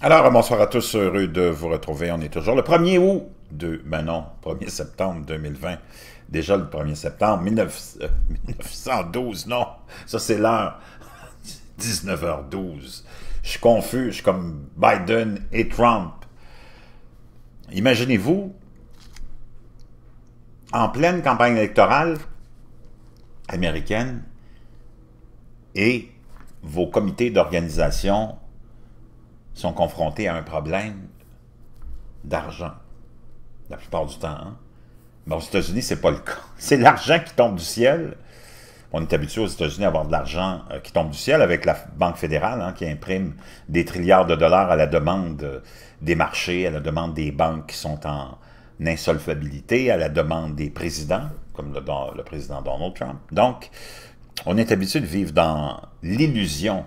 Alors, bonsoir à tous, heureux de vous retrouver. On est toujours le 1er août de, ben non, 1er septembre 2020. Déjà le 1er septembre 1912, euh, non, ça c'est l'heure, 19h12. Je suis confus, je suis comme Biden et Trump. Imaginez-vous, en pleine campagne électorale américaine, et vos comités d'organisation sont confrontés à un problème d'argent, la plupart du temps. Hein. Mais aux États-Unis, c'est pas le cas. C'est l'argent qui tombe du ciel. On est habitué aux États-Unis à avoir de l'argent euh, qui tombe du ciel avec la Banque fédérale hein, qui imprime des trilliards de dollars à la demande euh, des marchés, à la demande des banques qui sont en insolvabilité, à la demande des présidents, comme le, le président Donald Trump. Donc, on est habitué de vivre dans l'illusion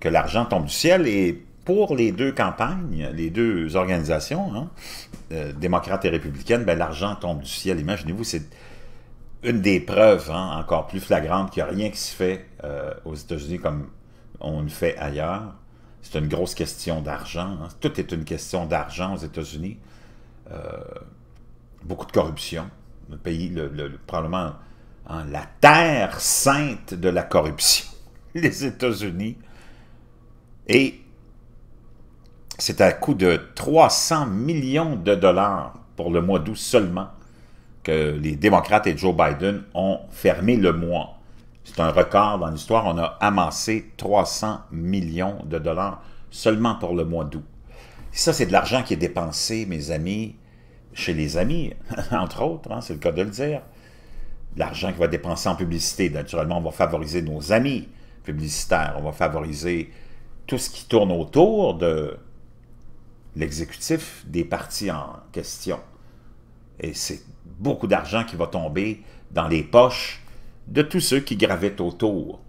que l'argent tombe du ciel et pour les deux campagnes, les deux organisations, hein, euh, démocrates et républicaines, ben, l'argent tombe du ciel. Imaginez-vous, c'est une des preuves hein, encore plus flagrantes qu'il n'y a rien qui se fait euh, aux États-Unis comme on le fait ailleurs. C'est une grosse question d'argent. Hein. Tout est une question d'argent aux États-Unis. Euh, beaucoup de corruption. Le pays, le, parlement, probablement hein, la terre sainte de la corruption, les États-Unis. Et c'est à coût de 300 millions de dollars pour le mois d'août seulement que les démocrates et Joe Biden ont fermé le mois. C'est un record dans l'histoire. On a amassé 300 millions de dollars seulement pour le mois d'août. Ça, c'est de l'argent qui est dépensé, mes amis, chez les amis, entre autres, hein, c'est le cas de le dire. L'argent qui va dépenser en publicité, naturellement, on va favoriser nos amis publicitaires, on va favoriser tout ce qui tourne autour de l'exécutif des partis en question. Et c'est beaucoup d'argent qui va tomber dans les poches de tous ceux qui gravitent autour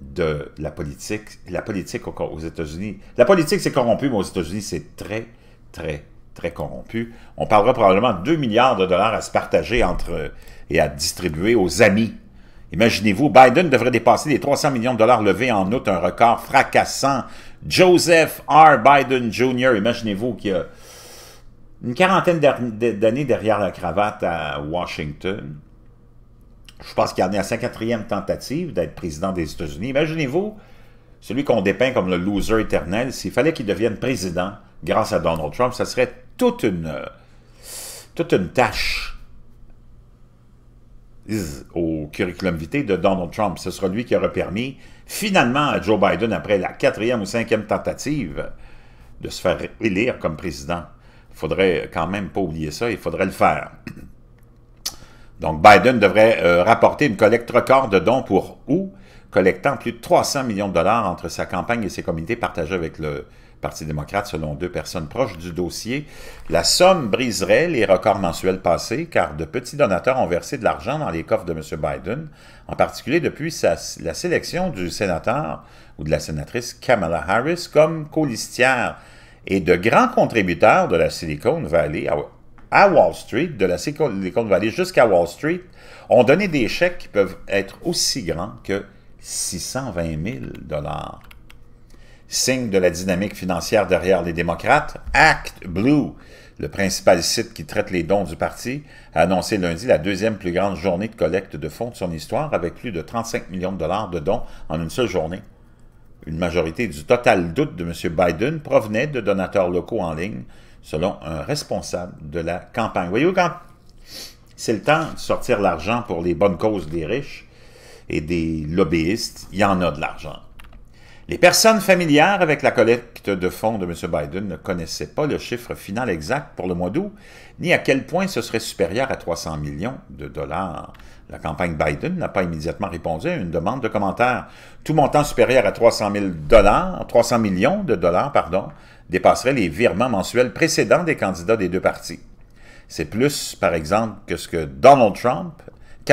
de la politique. La politique aux États-Unis, la politique c'est corrompu, mais aux États-Unis c'est très, très, très corrompu. On parlera probablement de 2 milliards de dollars à se partager entre et à distribuer aux amis Imaginez-vous, Biden devrait dépasser les 300 millions de dollars levés en août, un record fracassant. Joseph R. Biden Jr., imaginez-vous qu'il y a une quarantaine d'années derrière la cravate à Washington. Je pense qu'il en est à sa quatrième tentative d'être président des États-Unis. Imaginez-vous, celui qu'on dépeint comme le loser éternel, s'il fallait qu'il devienne président grâce à Donald Trump, ça serait toute une, toute une tâche au curriculum vitae de Donald Trump. Ce sera lui qui aura permis, finalement, à Joe Biden, après la quatrième ou cinquième tentative, de se faire élire comme président. Il faudrait quand même pas oublier ça, il faudrait le faire. Donc, Biden devrait euh, rapporter une collecte record de dons pour où? Collectant plus de 300 millions de dollars entre sa campagne et ses comités partagés avec le, Parti démocrate selon deux personnes proches du dossier. La somme briserait les records mensuels passés car de petits donateurs ont versé de l'argent dans les coffres de M. Biden, en particulier depuis la sélection du sénateur ou de la sénatrice Kamala Harris comme colistière et de grands contributeurs de la Silicon Valley à Wall Street, de la Silicon Valley jusqu'à Wall Street, ont donné des chèques qui peuvent être aussi grands que 620 000 signe de la dynamique financière derrière les démocrates, Act Blue, le principal site qui traite les dons du parti, a annoncé lundi la deuxième plus grande journée de collecte de fonds de son histoire avec plus de 35 millions de dollars de dons en une seule journée. Une majorité du total doute de M. Biden provenait de donateurs locaux en ligne, selon un responsable de la campagne. Voyez-vous, quand c'est le temps de sortir l'argent pour les bonnes causes des riches et des lobbyistes, il y en a de l'argent. Les personnes familières avec la collecte de fonds de M. Biden ne connaissaient pas le chiffre final exact pour le mois d'août, ni à quel point ce serait supérieur à 300 millions de dollars. La campagne Biden n'a pas immédiatement répondu à une demande de commentaires. Tout montant supérieur à 300 000 dollars, 300 millions de dollars, pardon, dépasserait les virements mensuels précédents des candidats des deux partis. C'est plus, par exemple, que ce que Donald Trump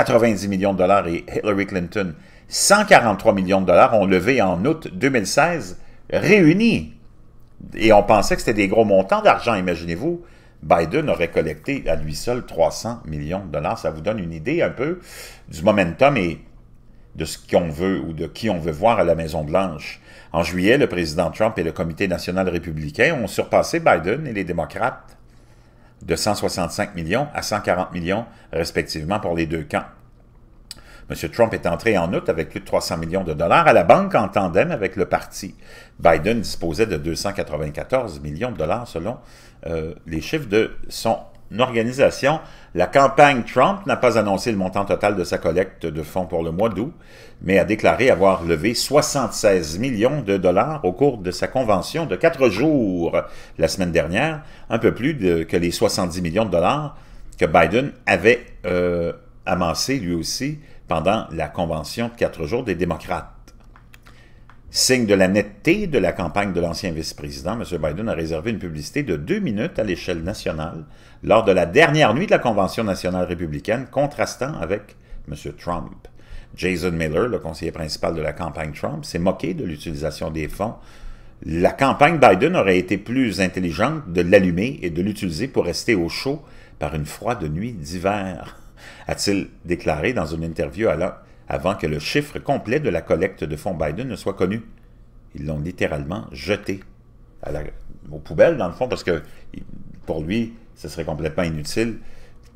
90 millions de dollars et Hillary Clinton 143 millions de dollars ont levé en août 2016 réunis. Et on pensait que c'était des gros montants d'argent, imaginez-vous. Biden aurait collecté à lui seul 300 millions de dollars. Ça vous donne une idée un peu du momentum et de ce qu'on veut ou de qui on veut voir à la Maison-Blanche. En juillet, le président Trump et le Comité national républicain ont surpassé Biden et les démocrates de 165 millions à 140 millions respectivement pour les deux camps. M. Trump est entré en août avec plus de 300 millions de dollars à la banque en tandem avec le parti. Biden disposait de 294 millions de dollars selon euh, les chiffres de son organisation. La campagne Trump n'a pas annoncé le montant total de sa collecte de fonds pour le mois d'août, mais a déclaré avoir levé 76 millions de dollars au cours de sa convention de quatre jours la semaine dernière, un peu plus que les 70 millions de dollars que Biden avait euh, amassé lui aussi pendant la convention de quatre jours des démocrates. Signe de la netteté de la campagne de l'ancien vice-président, M. Biden a réservé une publicité de deux minutes à l'échelle nationale lors de la dernière nuit de la Convention nationale républicaine, contrastant avec M. Trump. Jason Miller, le conseiller principal de la campagne Trump, s'est moqué de l'utilisation des fonds. La campagne Biden aurait été plus intelligente de l'allumer et de l'utiliser pour rester au chaud par une froide nuit d'hiver, a-t-il déclaré dans une interview à la avant que le chiffre complet de la collecte de fonds Biden ne soit connu. Ils l'ont littéralement jeté aux poubelles, dans le fond, parce que pour lui, ce serait complètement inutile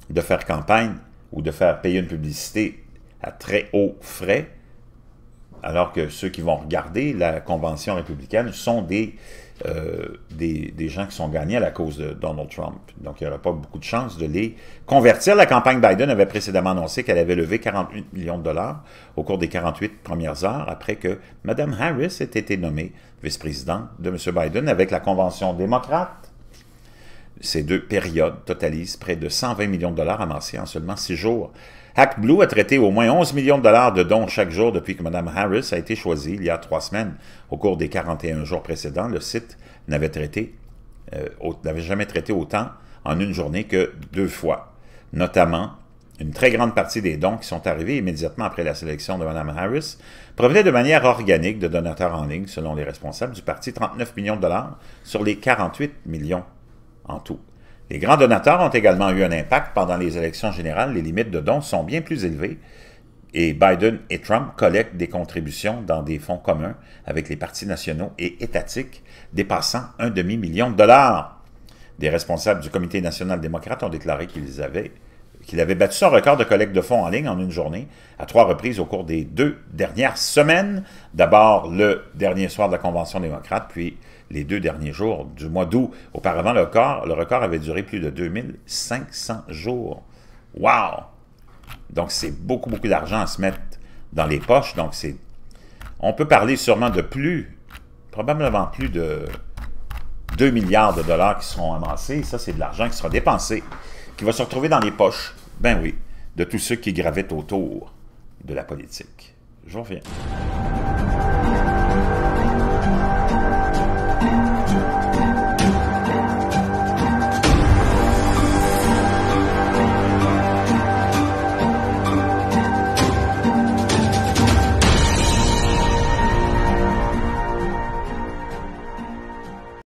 de faire campagne ou de faire payer une publicité à très haut frais, alors que ceux qui vont regarder la convention républicaine sont des euh, des, des, gens qui sont gagnés à la cause de Donald Trump. Donc, il n'y aura pas beaucoup de chances de les convertir. La campagne Biden avait précédemment annoncé qu'elle avait levé 48 millions de dollars au cours des 48 premières heures après que Mme Harris ait été nommée vice-présidente de M. Biden avec la Convention démocrate ces deux périodes totalisent près de 120 millions de dollars amassés en seulement six jours. HackBlue a traité au moins 11 millions de dollars de dons chaque jour depuis que Mme Harris a été choisie il y a trois semaines. Au cours des 41 jours précédents, le site n'avait traité, euh, n'avait jamais traité autant en une journée que deux fois. Notamment, une très grande partie des dons qui sont arrivés immédiatement après la sélection de Mme Harris provenaient de manière organique de donateurs en ligne, selon les responsables du parti, 39 millions de dollars sur les 48 millions en tout. Les grands donateurs ont également eu un impact pendant les élections générales. Les limites de dons sont bien plus élevées et Biden et Trump collectent des contributions dans des fonds communs avec les partis nationaux et étatiques dépassant un demi-million de dollars. Des responsables du Comité national démocrate ont déclaré qu'ils avaient qu'ils avaient battu son record de collecte de fonds en ligne en une journée à trois reprises au cours des deux dernières semaines. D'abord le dernier soir de la Convention démocrate, puis les deux derniers jours du mois d'août. Auparavant, le record, le record avait duré plus de 2500 jours. Wow! Donc, c'est beaucoup, beaucoup d'argent à se mettre dans les poches. Donc, c'est on peut parler sûrement de plus, probablement plus de 2 milliards de dollars qui seront amassés. Ça, c'est de l'argent qui sera dépensé, qui va se retrouver dans les poches, ben oui, de tous ceux qui gravitent autour de la politique. Je reviens.